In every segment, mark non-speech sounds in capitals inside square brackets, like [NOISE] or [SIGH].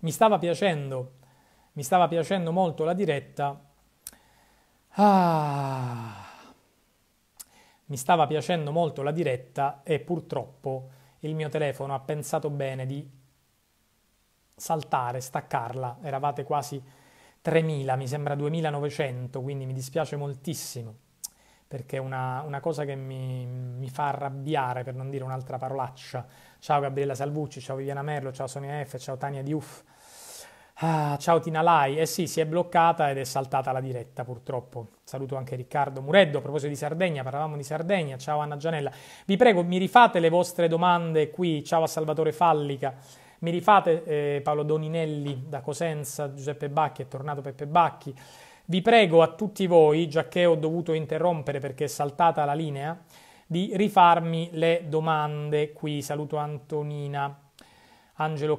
mi stava piacendo, mi stava piacendo molto la diretta. Ah, mi stava piacendo molto la diretta e purtroppo il mio telefono ha pensato bene di saltare, staccarla. Eravate quasi 3000, mi sembra 2900, quindi mi dispiace moltissimo perché una, una cosa che mi, mi, fa arrabbiare, per non dire un'altra parolaccia, ciao Gabriella Salvucci, ciao Viviana Merlo, ciao Sonia F, ciao Tania Diuff, ah, ciao Tina Lai, eh sì, si è bloccata ed è saltata la diretta purtroppo. Saluto anche Riccardo Mureddo, a proposito di Sardegna, parlavamo di Sardegna, ciao Anna Gianella. Vi prego, mi rifate le vostre domande qui, ciao a Salvatore Fallica. Mi rifate eh, Paolo Doninelli da Cosenza, Giuseppe Bacchi, è tornato Peppe Bacchi. Vi prego a tutti voi, giacché ho dovuto interrompere perché è saltata la linea, di rifarmi le domande qui. Saluto Antonina,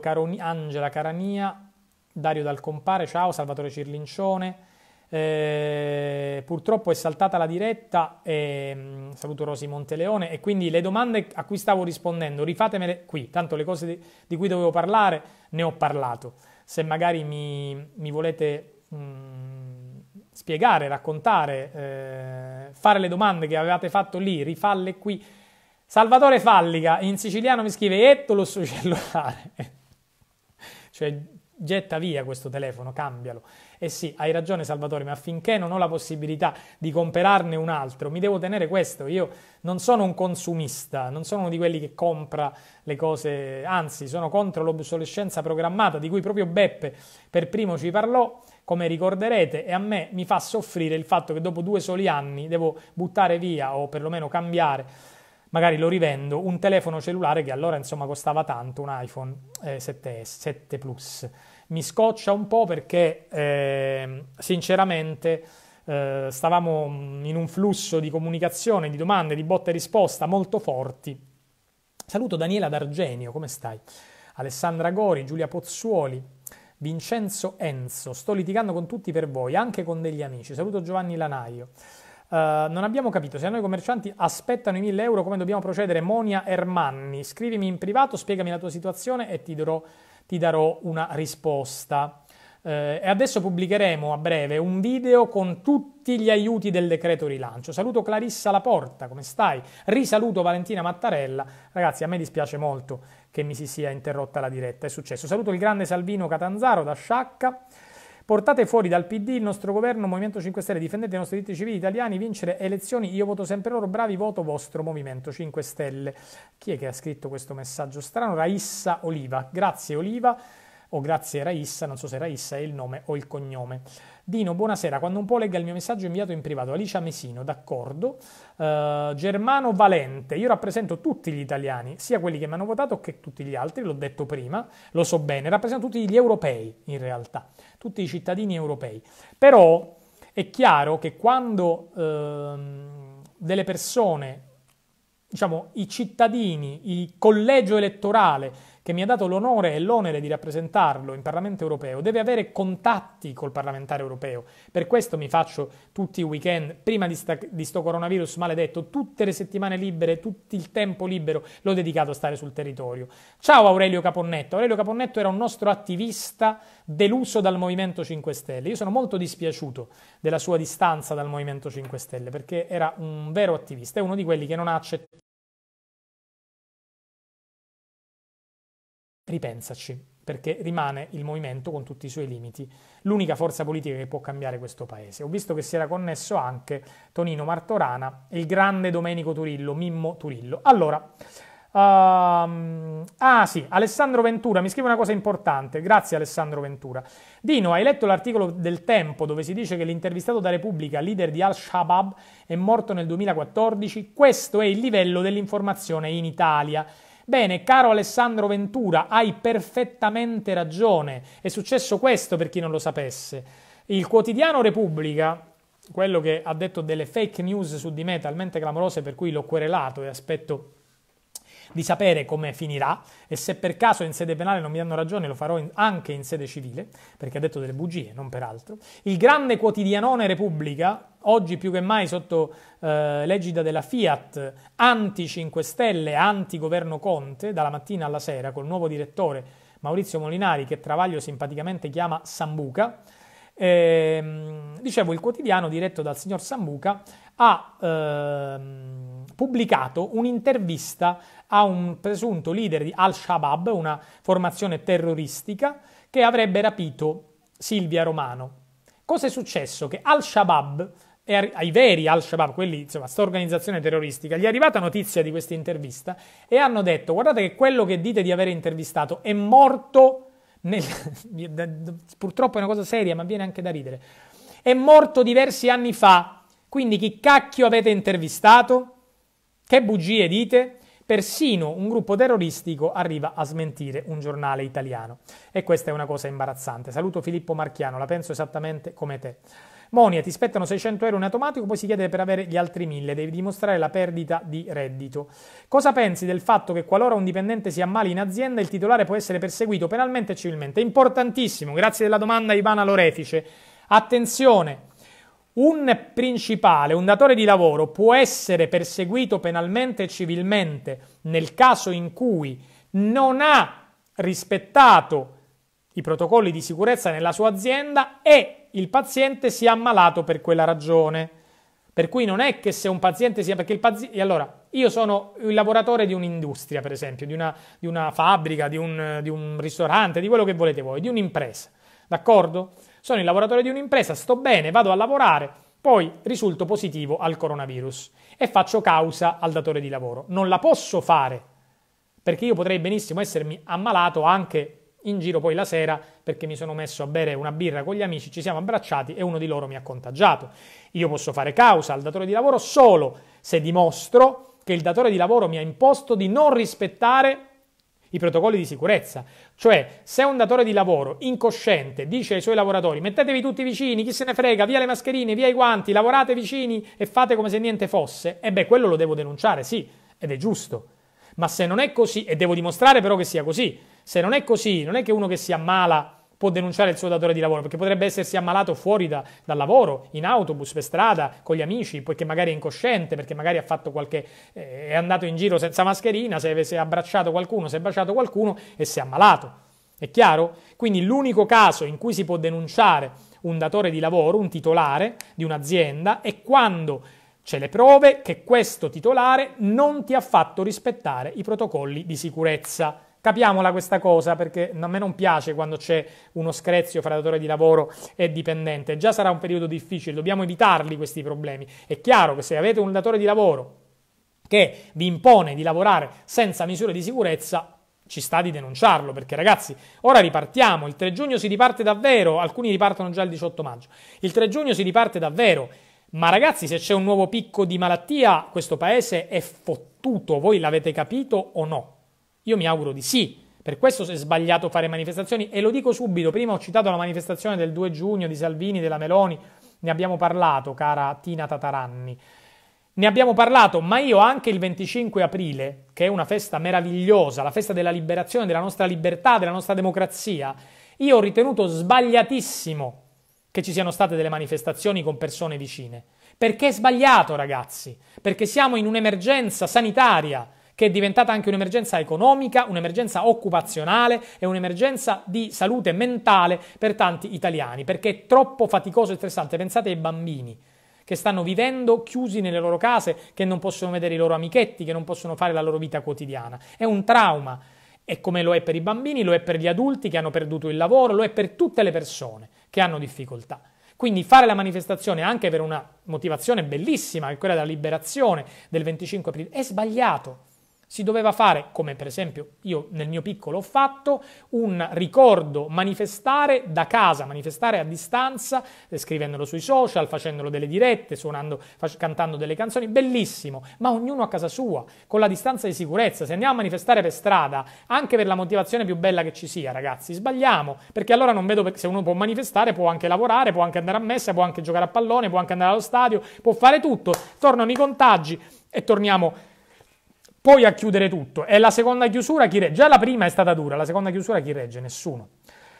Caroni, Angela Carania, Dario Dal Compare, ciao, Salvatore Cirlincione. Eh, purtroppo è saltata la diretta, eh, saluto Rosi Monteleone e quindi le domande a cui stavo rispondendo rifatemele qui, tanto le cose di, di cui dovevo parlare ne ho parlato. Se magari mi, mi volete... Mh, mm, spiegare, raccontare, eh, fare le domande che avevate fatto lì, rifalle qui. Salvatore Fallica in siciliano mi scrive Etto lo suo cellulare. [LAUGHS] cioè getta via questo telefono, cambialo. E eh sì, hai ragione Salvatore, ma finché non ho la possibilità di comprarne un altro, mi devo tenere questo. Io non sono un consumista, non sono uno di quelli che compra le cose, anzi sono contro l'obsolescenza programmata di cui proprio Beppe per primo ci parlò come ricorderete, e a me mi fa soffrire il fatto che dopo due soli anni devo buttare via o perlomeno cambiare, magari lo rivendo, un telefono cellulare che allora insomma costava tanto, un iPhone eh, 7 7 Plus. Mi scoccia un po' perché eh, sinceramente... Eh, stavamo mm, in un flusso di comunicazione, di domande, di botte e risposta molto forti. Saluto Daniela D'Argenio, come stai? Alessandra Gori, Giulia Pozzuoli, Vincenzo Enzo, sto litigando con tutti per voi, anche con degli amici. Saluto Giovanni Lanaio. Uh, non abbiamo capito se a noi commercianti aspettano i 1000 euro come dobbiamo procedere. Monia Ermanni, scrivimi in privato, spiegami la tua situazione e ti darò, ti darò una risposta. Eh, e adesso pubblicheremo a breve un video con tutti gli aiuti del decreto rilancio. Saluto Clarissa Laporta, come stai? Risaluto Valentina Mattarella. Ragazzi, a me dispiace molto che mi si sia interrotta la diretta, è successo. Saluto il grande Salvino Catanzaro da Sciacca. Portate fuori dal PD il nostro governo, Movimento 5 Stelle, difendete i nostri diritti civili italiani, vincere elezioni, io voto sempre loro, bravi, voto vostro Movimento 5 Stelle. Chi è che ha scritto questo messaggio strano? Raissa Oliva. Grazie Oliva o grazie Raissa, non so se Raissa è il nome o il cognome. Dino, buonasera, quando un po' legga il mio messaggio inviato in privato, Alicia Mesino, d'accordo. Uh, Germano Valente, io rappresento tutti gli italiani, sia quelli che mi hanno votato che tutti gli altri, l'ho detto prima, lo so bene, rappresento tutti gli europei in realtà, tutti i cittadini europei. Però è chiaro che quando uh, delle persone, diciamo i cittadini, il collegio elettorale, che mi ha dato l'onore e l'onere di rappresentarlo in Parlamento europeo, deve avere contatti col parlamentare europeo. Per questo mi faccio tutti i weekend, prima di, sta, di sto coronavirus maledetto, tutte le settimane libere, tutto il tempo libero l'ho dedicato a stare sul territorio. Ciao Aurelio Caponnetto. Aurelio Caponnetto era un nostro attivista deluso dal Movimento 5 Stelle. Io sono molto dispiaciuto della sua distanza dal Movimento 5 Stelle perché era un vero attivista, è uno di quelli che non ha accettato ripensaci, perché rimane il movimento con tutti i suoi limiti, l'unica forza politica che può cambiare questo paese. Ho visto che si era connesso anche Tonino Martorana e il grande Domenico Turillo, Mimmo Turillo. Allora, Um, ah sì, Alessandro Ventura mi scrive una cosa importante. Grazie Alessandro Ventura. Dino, hai letto l'articolo del Tempo dove si dice che l'intervistato da Repubblica, leader di Al-Shabaab, è morto nel 2014? Questo è il livello dell'informazione in Italia. Bene, caro Alessandro Ventura, hai perfettamente ragione. È successo questo per chi non lo sapesse. Il quotidiano Repubblica, quello che ha detto delle fake news su di me talmente clamorose per cui l'ho querelato e aspetto di sapere come finirà e se per caso in sede penale non mi danno ragione lo farò in, anche in sede civile, perché ha detto delle bugie, non per altro. Il grande quotidianone Repubblica, oggi più che mai sotto eh, l'egida della Fiat, anti 5 Stelle, anti governo Conte, dalla mattina alla sera, col nuovo direttore Maurizio Molinari, che Travaglio simpaticamente chiama Sambuca, eh, dicevo, il quotidiano diretto dal signor Sambuca ha ehm, pubblicato un'intervista a un presunto leader di Al-Shabaab, una formazione terroristica, che avrebbe rapito Silvia Romano. Cosa è successo? Che Al-Shabaab, ai veri Al-Shabaab, quelli, insomma, questa organizzazione terroristica, gli è arrivata notizia di questa intervista e hanno detto, guardate che quello che dite di aver intervistato è morto, nel... [LAUGHS] purtroppo è una cosa seria, ma viene anche da ridere, è morto diversi anni fa, quindi chi cacchio avete intervistato? Che bugie dite? Persino un gruppo terroristico arriva a smentire un giornale italiano. E questa è una cosa imbarazzante. Saluto Filippo Marchiano, la penso esattamente come te. Monia, ti spettano 600 euro in automatico, poi si chiede per avere gli altri 1000, devi dimostrare la perdita di reddito. Cosa pensi del fatto che qualora un dipendente si ammali in azienda, il titolare può essere perseguito penalmente e civilmente? Importantissimo, grazie della domanda Ivana Lorefice. Attenzione! un principale, un datore di lavoro può essere perseguito penalmente e civilmente nel caso in cui non ha rispettato i protocolli di sicurezza nella sua azienda e il paziente si è ammalato per quella ragione. Per cui non è che se un paziente sia perché il paziente... Allora, io sono il lavoratore di un'industria, per esempio, di una, di una fabbrica, di un, di un ristorante, di quello che volete voi, di un'impresa. D'accordo? sono il lavoratore di un'impresa, sto bene, vado a lavorare, poi risulto positivo al coronavirus e faccio causa al datore di lavoro. Non la posso fare perché io potrei benissimo essermi ammalato anche in giro poi la sera perché mi sono messo a bere una birra con gli amici, ci siamo abbracciati e uno di loro mi ha contagiato. Io posso fare causa al datore di lavoro solo se dimostro che il datore di lavoro mi ha imposto di non rispettare i protocolli di sicurezza. Cioè, se un datore di lavoro incosciente dice ai suoi lavoratori mettetevi tutti vicini, chi se ne frega, via le mascherine, via i guanti, lavorate vicini e fate come se niente fosse, e beh, quello lo devo denunciare, sì, ed è giusto. Ma se non è così, e devo dimostrare però che sia così, se non è così, non è che uno che si ammala può denunciare il suo datore di lavoro, perché potrebbe essersi ammalato fuori da, dal lavoro, in autobus, per strada, con gli amici, perché magari è incosciente, perché magari ha fatto qualche, eh, è andato in giro senza mascherina, si è, si è abbracciato qualcuno, si è baciato qualcuno e si è ammalato. È chiaro? Quindi l'unico caso in cui si può denunciare un datore di lavoro, un titolare di un'azienda, è quando c'è le prove che questo titolare non ti ha fatto rispettare i protocolli di sicurezza. Capiamola questa cosa perché a me non piace quando c'è uno screzio fra datore di lavoro e dipendente. Già sarà un periodo difficile, dobbiamo evitarli questi problemi. È chiaro che se avete un datore di lavoro che vi impone di lavorare senza misure di sicurezza, ci sta di denunciarlo perché ragazzi ora ripartiamo il 3 giugno si riparte davvero alcuni ripartono già il 18 maggio il 3 giugno si riparte davvero ma ragazzi se c'è un nuovo picco di malattia questo paese è fottuto voi l'avete capito o no io mi auguro di sì. Per questo è sbagliato fare manifestazioni e lo dico subito, prima ho citato la manifestazione del 2 giugno di Salvini, della Meloni, ne abbiamo parlato, cara Tina Tataranni. Ne abbiamo parlato, ma io anche il 25 aprile, che è una festa meravigliosa, la festa della liberazione, della nostra libertà, della nostra democrazia, io ho ritenuto sbagliatissimo che ci siano state delle manifestazioni con persone vicine. Perché è sbagliato, ragazzi? Perché siamo in un'emergenza sanitaria che è diventata anche un'emergenza economica, un'emergenza occupazionale e un'emergenza di salute mentale per tanti italiani, perché è troppo faticoso e stressante. Pensate ai bambini che stanno vivendo chiusi nelle loro case, che non possono vedere i loro amichetti, che non possono fare la loro vita quotidiana. È un trauma. E come lo è per i bambini, lo è per gli adulti che hanno perduto il lavoro, lo è per tutte le persone che hanno difficoltà. Quindi fare la manifestazione anche per una motivazione bellissima, che è quella della liberazione del 25 aprile, è sbagliato. Si doveva fare, come per esempio io nel mio piccolo ho fatto, un ricordo, manifestare da casa, manifestare a distanza, eh, scrivendolo sui social, facendolo delle dirette, suonando, fac- cantando delle canzoni, bellissimo, ma ognuno a casa sua, con la distanza di sicurezza. Se andiamo a manifestare per strada, anche per la motivazione più bella che ci sia, ragazzi, sbagliamo, perché allora non vedo se uno può manifestare, può anche lavorare, può anche andare a messa, può anche giocare a pallone, può anche andare allo stadio, può fare tutto, tornano i contagi e torniamo poi a chiudere tutto. E la seconda chiusura chi regge? Già la prima è stata dura, la seconda chiusura chi regge? Nessuno.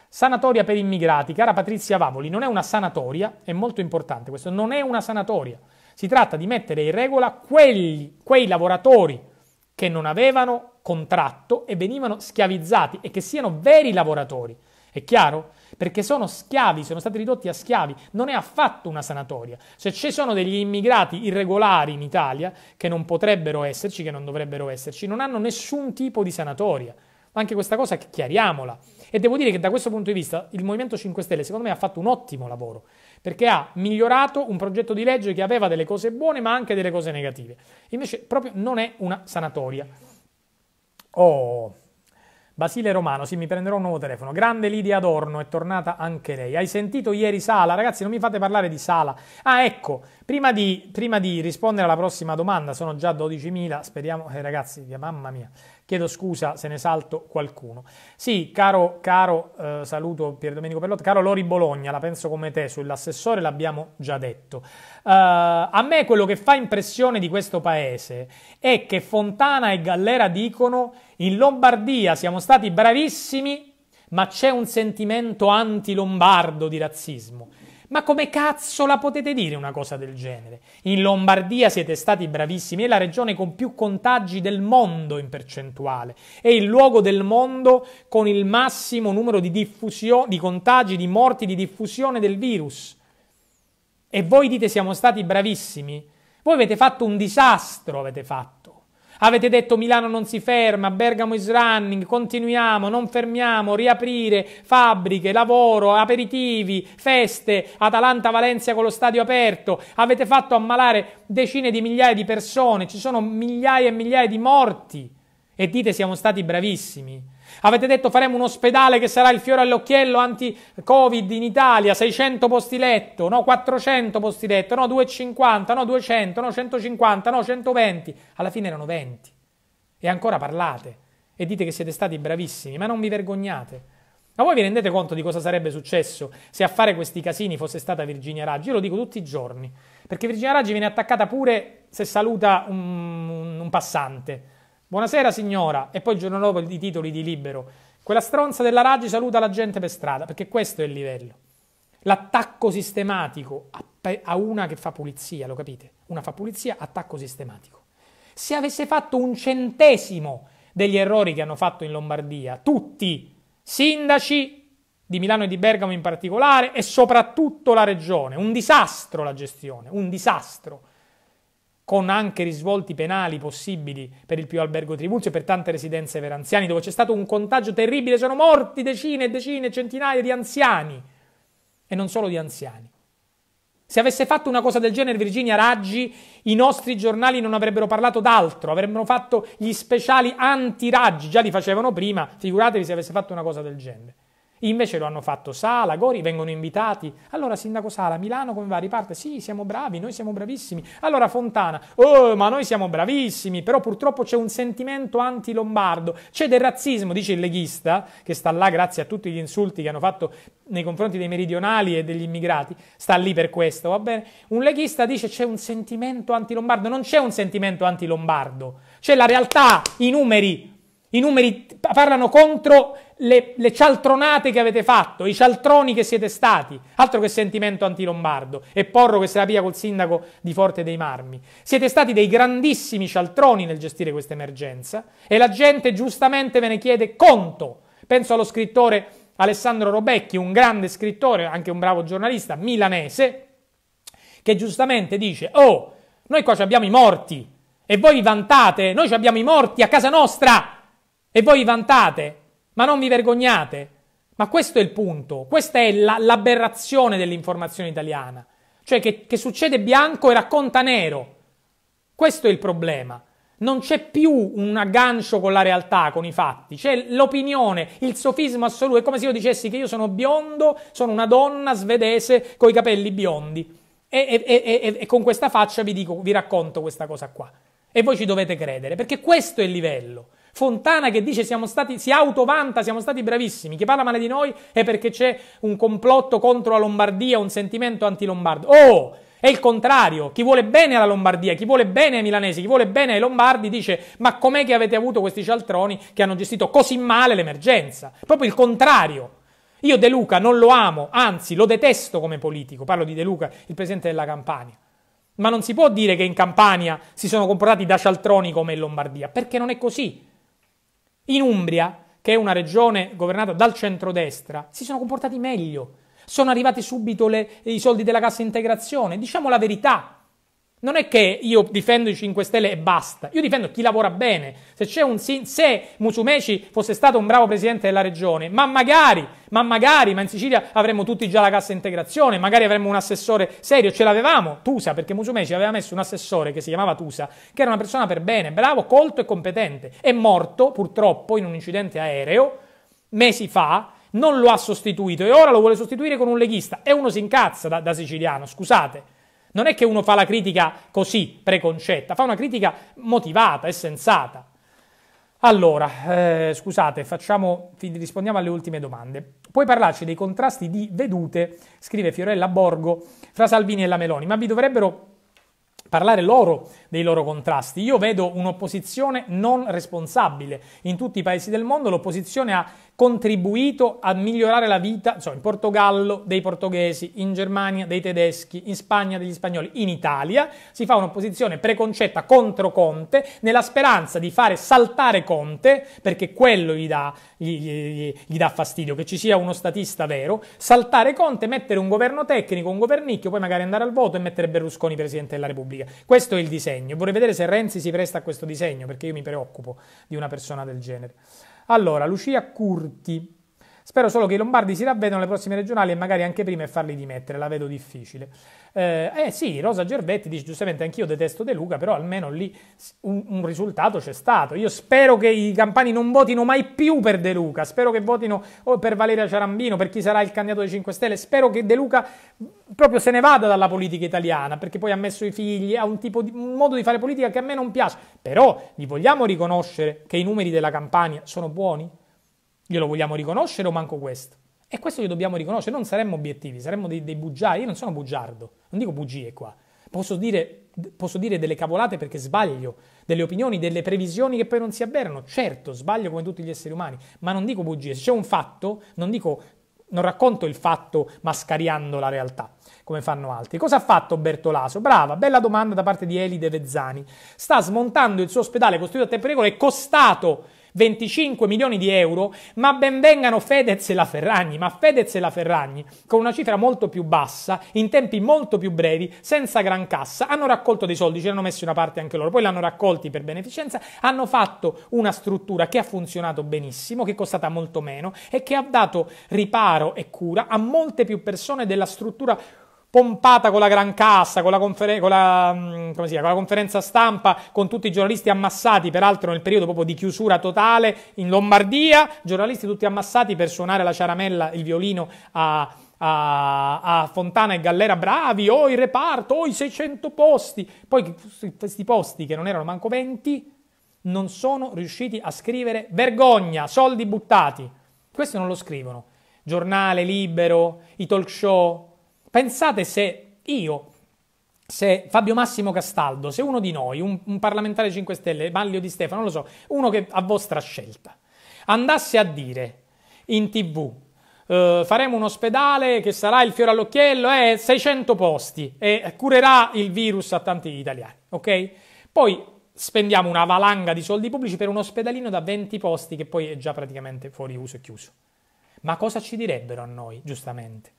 Sanatoria per immigrati, cara Patrizia Vavoli, non è una sanatoria, è molto importante questo, non è una sanatoria. Si tratta di mettere in regola quelli, quei lavoratori che non avevano contratto e venivano schiavizzati e che siano veri lavoratori. È chiaro? perché sono schiavi, sono stati ridotti a schiavi, non è affatto una sanatoria. Se ci sono degli immigrati irregolari in Italia, che non potrebbero esserci, che non dovrebbero esserci, non hanno nessun tipo di sanatoria. Ma Anche questa cosa chiariamola. E devo dire che da questo punto di vista il Movimento 5 Stelle, secondo me, ha fatto un ottimo lavoro, perché ha migliorato un progetto di legge che aveva delle cose buone ma anche delle cose negative. Invece proprio non è una sanatoria. Oh... Basile Romano, sì, mi prenderò un nuovo telefono. Grande Lidia Adorno, è tornata anche lei. Hai sentito ieri Sala? Ragazzi, non mi fate parlare di Sala. Ah, ecco, prima di, prima di rispondere alla prossima domanda, sono già 12.000, speriamo... Eh, ragazzi, mamma mia, chiedo scusa se ne salto qualcuno. Sì, caro, caro, eh, saluto Pier Domenico Perlotta, caro Lori Bologna, la penso come te, sull'assessore l'abbiamo già detto. Uh, a me quello che fa impressione di questo paese è che Fontana e Gallera dicono in Lombardia siamo stati bravissimi, ma c'è un sentimento anti-lombardo di razzismo. Ma come cazzo la potete dire una cosa del genere? In Lombardia siete stati bravissimi, è la regione con più contagi del mondo in percentuale, è il luogo del mondo con il massimo numero di, diffusio- di contagi, di morti, di diffusione del virus. E voi dite siamo stati bravissimi? Voi avete fatto un disastro, avete fatto. Avete detto Milano non si ferma, Bergamo is running, continuiamo, non fermiamo, riaprire fabbriche, lavoro, aperitivi, feste, Atalanta-Valencia con lo stadio aperto. Avete fatto ammalare decine di migliaia di persone, ci sono migliaia e migliaia di morti. E dite siamo stati bravissimi. Avete detto faremo un ospedale che sarà il fiore all'occhiello anti-Covid in Italia, 600 posti letto, no 400 posti letto, no 250, no 200, no 150, no 120. Alla fine erano 20. E ancora parlate e dite che siete stati bravissimi, ma non vi vergognate. Ma voi vi rendete conto di cosa sarebbe successo se a fare questi casini fosse stata Virginia Raggi? Io lo dico tutti i giorni, perché Virginia Raggi viene attaccata pure se saluta un, un passante. Buonasera signora, e poi il giorno dopo i titoli di Libero. Quella stronza della Raggi saluta la gente per strada, perché questo è il livello. L'attacco sistematico a una che fa pulizia, lo capite? Una fa pulizia, attacco sistematico. Se avesse fatto un centesimo degli errori che hanno fatto in Lombardia, tutti, sindaci di Milano e di Bergamo in particolare, e soprattutto la regione, un disastro la gestione, un disastro con anche risvolti penali possibili per il più albergo Tribuzio e per tante residenze per anziani, dove c'è stato un contagio terribile, sono morti decine e decine, centinaia di anziani, e non solo di anziani. Se avesse fatto una cosa del genere Virginia Raggi, i nostri giornali non avrebbero parlato d'altro, avrebbero fatto gli speciali anti-Raggi, già li facevano prima, figuratevi se avesse fatto una cosa del genere. Invece lo hanno fatto Sala, Gori, vengono invitati. Allora Sindaco Sala, Milano come va? Riparte? Sì, siamo bravi, noi siamo bravissimi. Allora Fontana, oh ma noi siamo bravissimi, però purtroppo c'è un sentimento anti-lombardo, c'è del razzismo, dice il leghista, che sta là grazie a tutti gli insulti che hanno fatto nei confronti dei meridionali e degli immigrati, sta lì per questo, va bene? Un leghista dice c'è un sentimento anti-lombardo, non c'è un sentimento anti-lombardo, c'è la realtà, i numeri, i numeri parlano contro le, le, cialtronate che avete fatto, i cialtroni che siete stati, altro che sentimento antilombardo e Porro che se la pia col sindaco di Forte dei Marmi. Siete stati dei grandissimi cialtroni nel gestire questa emergenza e la gente giustamente ve ne chiede conto. Penso allo scrittore Alessandro Robecchi, un grande scrittore, anche un bravo giornalista milanese, che giustamente dice: "Oh, noi qua abbiamo i morti e voi vantate, noi abbiamo i morti a casa nostra e voi vantate ma non vi vergognate. Ma questo è il punto, questa è la, l'aberrazione dell'informazione italiana. Cioè che, che succede bianco e racconta nero. Questo è il problema. Non c'è più un aggancio con la realtà, con i fatti, c'è l'opinione, il sofismo assoluto. È come se io dicessi che io sono biondo, sono una donna svedese con i capelli biondi. E, e, e, e con questa faccia vi, dico, vi racconto questa cosa qua. E voi ci dovete credere, perché questo è il livello. Fontana che dice siamo stati, si autovanta, siamo stati bravissimi, chi parla male di noi è perché c'è un complotto contro la Lombardia, un sentimento anti-lombardo. Oh! È il contrario, chi vuole bene alla Lombardia, chi vuole bene ai milanesi, chi vuole bene ai lombardi dice ma com'è che avete avuto questi cialtroni che hanno gestito così male l'emergenza? Proprio il contrario. Io De Luca non lo amo, anzi lo detesto come politico, parlo di De Luca, il presidente della Campania. Ma non si può dire che in Campania si sono comportati da cialtroni come in Lombardia, perché non è così. In Umbria, che è una regione governata dal centrodestra, si sono comportati meglio. Sono arrivati subito le, i soldi della cassa integrazione. Diciamo la verità, non è che io difendo i 5 Stelle e basta, io difendo chi lavora bene. Se, un, se Musumeci fosse stato un bravo presidente della regione, ma magari, ma magari, ma in Sicilia avremmo tutti già la cassa integrazione, magari avremmo un assessore serio, ce l'avevamo, Tusa, perché Musumeci aveva messo un assessore che si chiamava Tusa, che era una persona per bene, bravo, colto e competente. È morto, purtroppo, in un incidente aereo, mesi fa, non lo ha sostituito e ora lo vuole sostituire con un leghista. E uno si incazza da, da siciliano, scusate. Non è che uno fa la critica così preconcetta, fa una critica motivata e sensata. Allora, eh, scusate, facciamo, rispondiamo alle ultime domande. Puoi parlarci dei contrasti di vedute, scrive Fiorella Borgo, fra Salvini e la Meloni, ma vi dovrebbero parlare loro dei loro contrasti. Io vedo un'opposizione non responsabile. In tutti i paesi del mondo l'opposizione ha contribuito a migliorare la vita insomma, in Portogallo dei portoghesi, in Germania dei tedeschi, in Spagna degli spagnoli, in Italia si fa un'opposizione preconcetta contro Conte nella speranza di fare saltare Conte perché quello gli dà, gli, gli, gli dà fastidio, che ci sia uno statista vero, saltare Conte, mettere un governo tecnico, un governicchio, poi magari andare al voto e mettere Berlusconi Presidente della Repubblica. Questo è il disegno, vorrei vedere se Renzi si presta a questo disegno perché io mi preoccupo di una persona del genere. Allora, Lucia Curti, Spero solo che i lombardi si ravvedano alle prossime regionali e magari anche prima e farli dimettere, la vedo difficile. Eh, eh sì, Rosa Gervetti dice giustamente anch'io detesto De Luca, però almeno lì un, un risultato c'è stato. Io spero che i campani non votino mai più per De Luca, spero che votino oh, per Valeria Ciarambino, per chi sarà il candidato dei 5 Stelle, spero che De Luca proprio se ne vada dalla politica italiana, perché poi ha messo i figli, ha un, di, un modo di fare politica che a me non piace, però gli vogliamo riconoscere che i numeri della Campania sono buoni? glielo vogliamo riconoscere o manco questo? E questo lo dobbiamo riconoscere, non saremmo obiettivi, saremmo dei, dei bugiardi. Io non sono bugiardo, non dico bugie qua. Posso dire, posso dire delle cavolate perché sbaglio, delle opinioni, delle previsioni che poi non si avverano. Certo, sbaglio come tutti gli esseri umani, ma non dico bugie. Se c'è un fatto, non dico non racconto il fatto mascariando la realtà, come fanno altri. Cosa ha fatto Bertolaso? Brava, bella domanda da parte di Elide Vezzani. Sta smontando il suo ospedale costruito a tempo regolo e costato 25 milioni di euro, ma benvengano Fedez e la Ferragni, ma Fedez e la Ferragni, con una cifra molto più bassa, in tempi molto più brevi, senza gran cassa, hanno raccolto dei soldi, ce l'hanno messi una parte anche loro, poi l'hanno raccolti per beneficenza, hanno fatto una struttura che ha funzionato benissimo, che è costata molto meno e che ha dato riparo e cura a molte più persone della struttura pompata con la gran cassa, con la, conferen- con la, mm, chiama, con la conferenza stampa, con tutti i giornalisti ammassati, peraltro nel periodo proprio di chiusura totale in Lombardia, giornalisti tutti ammassati per suonare la ciaramella, il violino a, a, a Fontana e Gallera, bravi, oh il reparto, oh i 600 posti, poi questi posti che non erano manco 20 non sono riusciti a scrivere vergogna, soldi buttati, questo non lo scrivono, giornale libero, i talk show, Pensate se io, se Fabio Massimo Castaldo, se uno di noi, un, un parlamentare 5 Stelle, Maglio di Stefano, non lo so, uno che a vostra scelta, andasse a dire in tv Uh, eh, faremo un ospedale che sarà il fiore all'occhiello, eh, 600 posti e curerà il virus a tanti italiani, ok? Poi spendiamo una valanga di soldi pubblici per un ospedalino da 20 posti che poi è già praticamente fuori uso e chiuso. Ma cosa ci direbbero a noi, giustamente?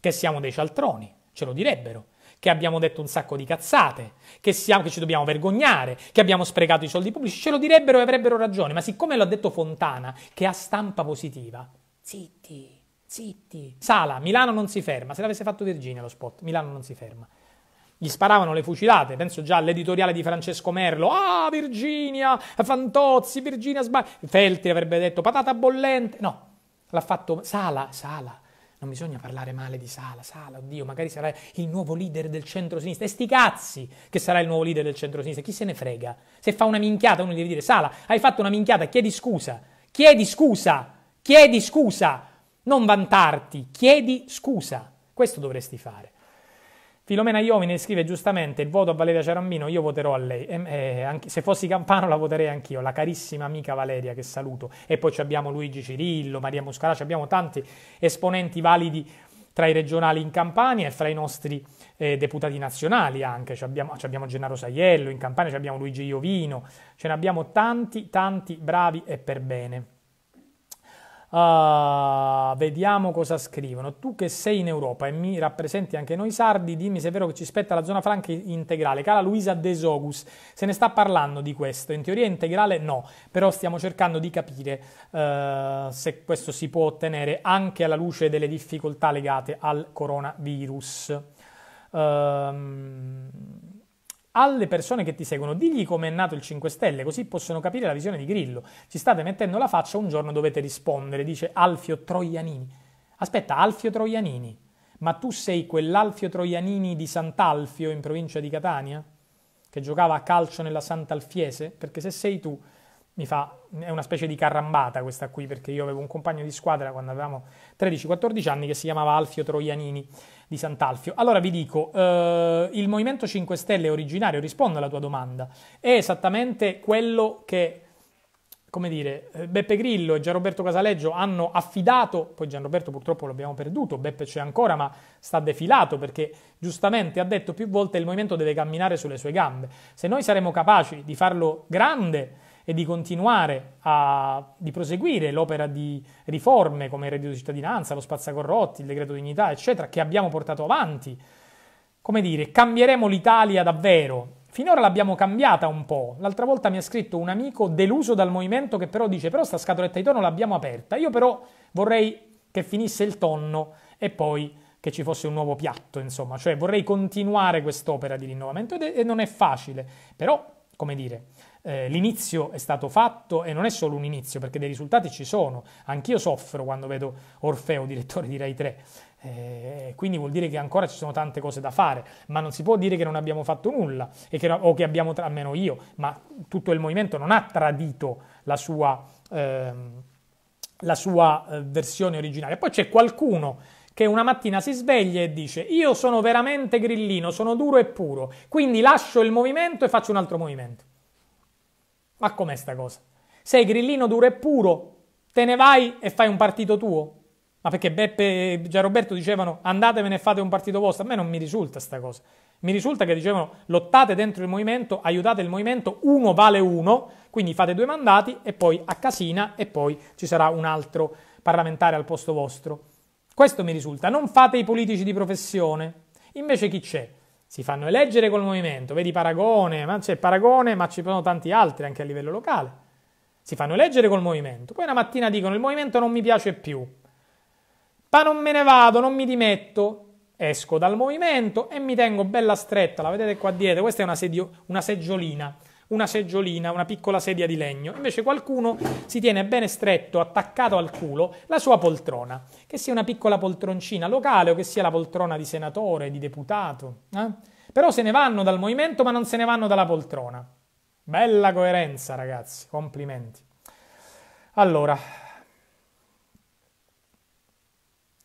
che siamo dei cialtroni, ce lo direbbero, che abbiamo detto un sacco di cazzate, che, siamo, che ci dobbiamo vergognare, che abbiamo sprecato i soldi pubblici, ce lo direbbero e avrebbero ragione, ma siccome l'ha detto Fontana, che ha stampa positiva, zitti, zitti. Sala, Milano non si ferma, se l'avesse fatto Virginia lo spot, Milano non si ferma gli sparavano le fucilate, penso già all'editoriale di Francesco Merlo, ah Virginia, Fantozzi, Virginia sbaglia, Feltri avrebbe detto patata bollente, no, l'ha fatto Sala, Sala, non bisogna parlare male di Sala. Sala, oddio, magari sarà il nuovo leader del centro-sinistra. E sti cazzi che sarà il nuovo leader del centro-sinistra. Chi se ne frega? Se fa una minchiata uno deve dire Sala, hai fatto una minchiata, chiedi scusa. Chiedi scusa. Chiedi scusa. Non vantarti, chiedi scusa. Questo dovresti fare. Filomena Iomini scrive giustamente il voto a Valeria Cerambino, io voterò a lei, e, e, eh, anche, se fossi campano la voterei anch'io, la carissima amica Valeria che saluto, e poi abbiamo Luigi Cirillo, Maria Muscalacci, abbiamo tanti esponenti validi tra i regionali in Campania e fra i nostri eh, deputati nazionali anche, abbiamo, abbiamo, Gennaro Saiello in Campania, abbiamo Luigi Iovino, ce ne abbiamo tanti, tanti bravi e per bene. Uh, vediamo cosa scrivono. Tu che sei in Europa e mi rappresenti anche noi sardi, dimmi se è vero che ci spetta la zona franca integrale. Cara Luisa Desogus, se ne sta parlando di questo. In teoria integrale no, però stiamo cercando di capire uh, se questo si può ottenere anche alla luce delle difficoltà legate al coronavirus. Um, alle persone che ti seguono, digli come è nato il 5 Stelle, così possono capire la visione di Grillo. Ci state mettendo la faccia, un giorno dovete rispondere, dice Alfio Troianini. Aspetta, Alfio Troianini, ma tu sei quell'Alfio Troianini di Sant'Alfio in provincia di Catania? Che giocava a calcio nella Sant'Alfiese? Perché se sei tu, mi fa, è una specie di carrambata questa qui, perché io avevo un compagno di squadra quando avevamo 13-14 anni che si chiamava Alfio Troianini di Sant'Alfio. Allora vi dico, eh, il Movimento 5 Stelle originario, rispondo alla tua domanda, è esattamente quello che, come dire, eh, Beppe Grillo e Gianroberto Casaleggio hanno affidato, poi Gianroberto purtroppo l'abbiamo perduto, Beppe c'è ancora ma sta defilato perché giustamente ha detto più volte il Movimento deve camminare sulle sue gambe. Se noi saremo capaci di farlo grande e di continuare a di proseguire l'opera di riforme come il reddito di cittadinanza, lo spazzacorrotti, il decreto dignità, eccetera, che abbiamo portato avanti. Come dire, cambieremo l'Italia davvero. Finora l'abbiamo cambiata un po'. L'altra volta mi ha scritto un amico deluso dal movimento che però dice però sta scatoletta di tonno l'abbiamo aperta. Io però vorrei che finisse il tonno e poi che ci fosse un nuovo piatto, insomma, cioè vorrei continuare quest'opera di rinnovamento ed è, e non è facile, però, come dire, eh, l'inizio è stato fatto e non è solo un inizio perché dei risultati ci sono. Anch'io soffro quando vedo Orfeo, direttore di Rai 3. Eh, quindi vuol dire che ancora ci sono tante cose da fare, ma non si può dire che non abbiamo fatto nulla che, o che abbiamo, tra, almeno io, ma tutto il movimento non ha tradito la sua, eh, la sua eh, versione originale. Poi c'è qualcuno che una mattina si sveglia e dice io sono veramente grillino, sono duro e puro, quindi lascio il movimento e faccio un altro movimento. Ma com'è sta cosa? Sei grillino duro e puro, te ne vai e fai un partito tuo? Ma perché Beppe e Gianroberto dicevano andatevene e fate un partito vostro? A me non mi risulta sta cosa. Mi risulta che dicevano lottate dentro il movimento, aiutate il movimento, uno vale uno, quindi fate due mandati e poi a casina e poi ci sarà un altro parlamentare al posto vostro. Questo mi risulta. Non fate i politici di professione. Invece chi c'è? si fanno eleggere col movimento, vedi Paragone, ma c'è Paragone, ma ci sono tanti altri anche a livello locale. Si fanno eleggere col movimento. Poi una mattina dicono il movimento non mi piace più. Ma non me ne vado, non mi dimetto. Esco dal movimento e mi tengo bella stretta, la vedete qua dietro, questa è una, sedio, una seggiolina una seggiolina, una piccola sedia di legno. Invece qualcuno si tiene bene stretto, attaccato al culo, la sua poltrona, che sia una piccola poltroncina locale o che sia la poltrona di senatore, di deputato. Eh? Però se ne vanno dal movimento ma non se ne vanno dalla poltrona. Bella coerenza, ragazzi, complimenti. Allora,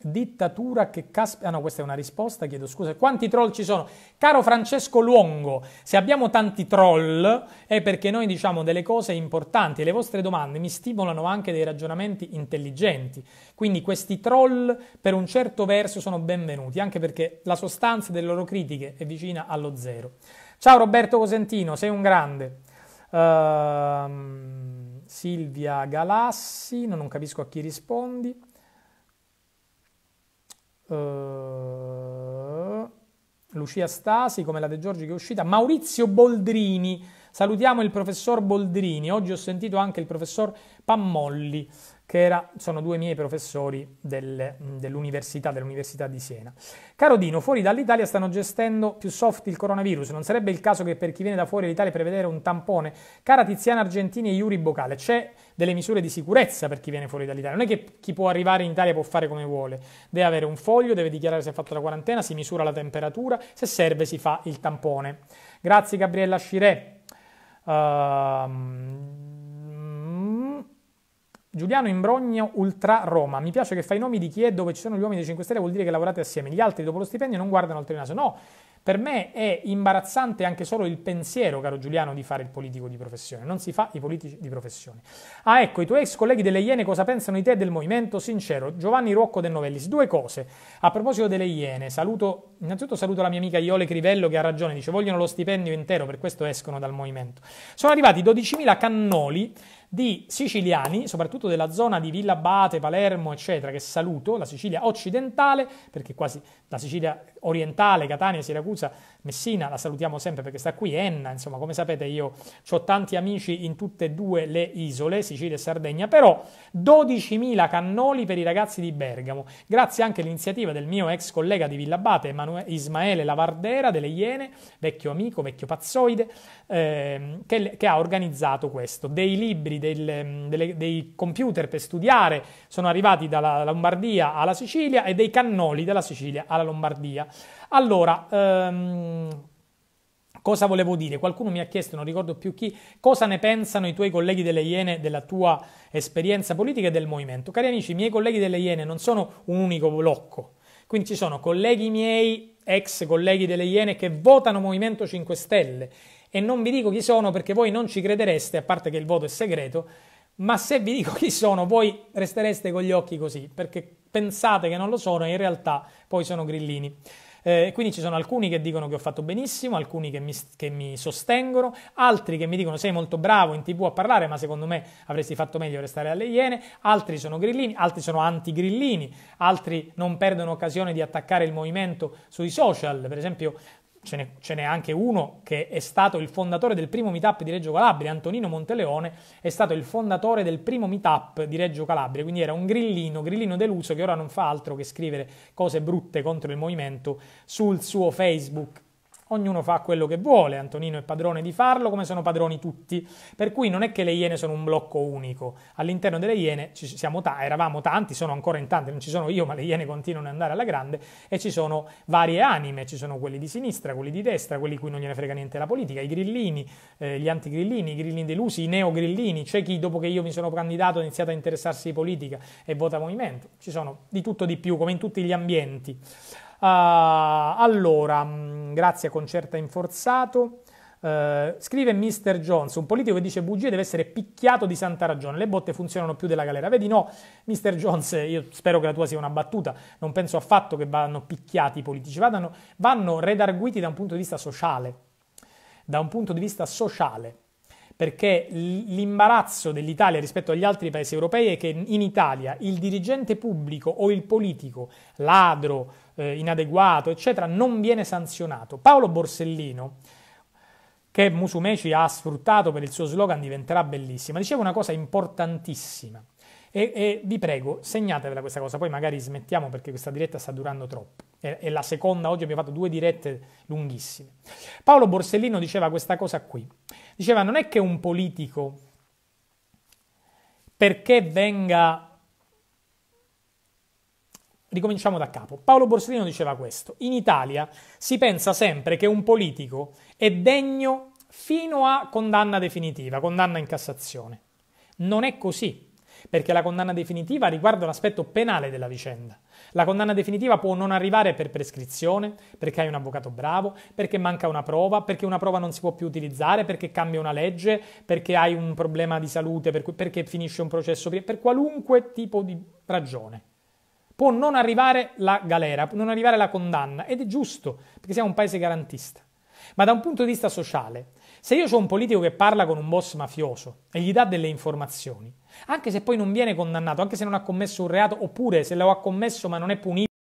Dittatura che caspita. Ah no, questa è una risposta, chiedo scusa. Quanti troll ci sono? Caro Francesco Luongo, se abbiamo tanti troll è perché noi diciamo delle cose importanti e le vostre domande mi stimolano anche dei ragionamenti intelligenti. Quindi questi troll per un certo verso sono benvenuti, anche perché la sostanza delle loro critiche è vicina allo zero. Ciao Roberto Cosentino, sei un grande. Uh, Silvia Galassi, non capisco a chi rispondi. Eh, Lucia Stasi, come la De Giorgi che è uscita, Maurizio Boldrini, salutiamo il professor Boldrini, oggi ho sentito anche il professor Pammolli che era, sono due miei professori del, dell'università, dell'Università di Siena. Caro Dino, fuori dall'Italia stanno gestendo più soft il coronavirus, non sarebbe il caso che per chi viene da fuori l'Italia prevedere un tampone? Cara Tiziana Argentini e Yuri Bocale, c'è delle misure di sicurezza per chi viene fuori dall'Italia, non è che chi può arrivare in Italia può fare come vuole, deve avere un foglio, deve dichiarare se ha fatto la quarantena, si misura la temperatura, se serve si fa il tampone. Grazie Gabriella Scirè. Uh, Giuliano Imbrogno, Ultra Roma. Mi piace che fai i nomi di chi è dove ci sono gli uomini dei 5 Stelle, vuol dire che lavorate assieme. Gli altri, dopo lo stipendio, non guardano oltre il naso. No, per me è imbarazzante anche solo il pensiero, caro Giuliano, di fare il politico di professione. Non si fa i politici di professione. Ah, ecco, i tuoi ex colleghi delle Iene cosa pensano di te e del movimento? Sincero, Giovanni Rocco del Novellis. Due cose. A proposito delle Iene, saluto, innanzitutto saluto la mia amica Iole Crivello che ha ragione, dice vogliono lo stipendio intero, per questo escono dal movimento. Sono arrivati 12.000 cannoli di siciliani, soprattutto della zona di Villa Abate, Palermo, eccetera, che saluto, la Sicilia occidentale, perché quasi la Sicilia orientale, Catania, Siracusa, Messina, la salutiamo sempre perché sta qui, Enna, insomma, come sapete io ho tanti amici in tutte e due le isole, Sicilia e Sardegna, però 12.000 cannoli per i ragazzi di Bergamo, grazie anche all'iniziativa del mio ex collega di Villa Abate, Emanuele, Ismaele Lavardera, delle Iene, vecchio amico, vecchio pazzoide, ehm, che, che ha organizzato questo, dei libri del, delle, dei computer per studiare sono arrivati dalla Lombardia alla Sicilia e dei cannoli dalla Sicilia alla Lombardia. Allora, ehm, cosa volevo dire? Qualcuno mi ha chiesto, non ricordo più chi, cosa ne pensano i tuoi colleghi delle Iene della tua esperienza politica e del movimento. Cari amici, i miei colleghi delle Iene non sono un unico blocco, quindi ci sono colleghi miei, ex colleghi delle Iene, che votano Movimento 5 Stelle e non vi dico chi sono perché voi non ci credereste, a parte che il voto è segreto, ma se vi dico chi sono voi restereste con gli occhi così perché pensate che non lo sono e in realtà poi sono grillini. Eh, quindi ci sono alcuni che dicono che ho fatto benissimo, alcuni che mi, che mi, sostengono, altri che mi dicono sei molto bravo in tv a parlare, ma secondo me avresti fatto meglio restare alle Iene, altri sono grillini, altri sono anti-grillini, altri non perdono occasione di attaccare il movimento sui social, per esempio ce n'è, anche uno che è stato il fondatore del primo meetup di Reggio Calabria, Antonino Monteleone, è stato il fondatore del primo meetup di Reggio Calabria, quindi era un grillino, grillino deluso che ora non fa altro che scrivere cose brutte contro il movimento sul suo Facebook ognuno fa quello che vuole, Antonino è padrone di farlo come sono padroni tutti, per cui non è che le Iene sono un blocco unico, all'interno delle Iene ta- eravamo tanti, sono ancora in tanti, non ci sono io, ma le Iene continuano ad andare alla grande e ci sono varie anime, ci sono quelli di sinistra, quelli di destra, quelli cui non gliene frega niente la politica, i grillini, eh, gli antigrillini, i grillini delusi, i neogrillini, c'è chi dopo che io mi sono candidato ha iniziato a interessarsi di politica e vota movimento, ci sono di tutto di più come in tutti gli ambienti. Ah, allora, mm, grazie a Concerta Inforzato. Uh, scrive Mr. Jones, un politico che dice bugie deve essere picchiato di santa ragione, le botte funzionano più della galera. Vedi no, Mr. Jones, io spero che la tua sia una battuta, non penso affatto che vanno picchiati i politici, vanno, vanno redarguiti da un punto di vista sociale, da un punto di vista sociale, perché l'imbarazzo dell'Italia rispetto agli altri paesi europei è che in Italia il dirigente pubblico o il politico, ladro, eh, inadeguato, eccetera, non viene sanzionato. Paolo Borsellino, che Musumeci ha sfruttato per il suo slogan diventerà bellissima, diceva una cosa importantissima. E, e, vi prego, segnatevela questa cosa, poi magari smettiamo perché questa diretta sta durando troppo. È, è la seconda, oggi abbiamo fatto due dirette lunghissime. Paolo Borsellino diceva questa cosa qui. Diceva non è che un politico perché venga Ricominciamo da capo. Paolo Borsellino diceva questo. In Italia si pensa sempre che un politico è degno fino a condanna definitiva, condanna in Cassazione. Non è così, perché la condanna definitiva riguarda l'aspetto penale della vicenda. La condanna definitiva può non arrivare per prescrizione, perché hai un avvocato bravo, perché manca una prova, perché una prova non si può più utilizzare, perché cambia una legge, perché hai un problema di salute, perché finisce un processo, per qualunque tipo di ragione può non arrivare la galera, può non arrivare la condanna, ed è giusto, perché siamo un paese garantista. Ma da un punto di vista sociale, se io ho un politico che parla con un boss mafioso e gli dà delle informazioni, anche se poi non viene condannato, anche se non ha commesso un reato, oppure se lo ha commesso ma non è punito,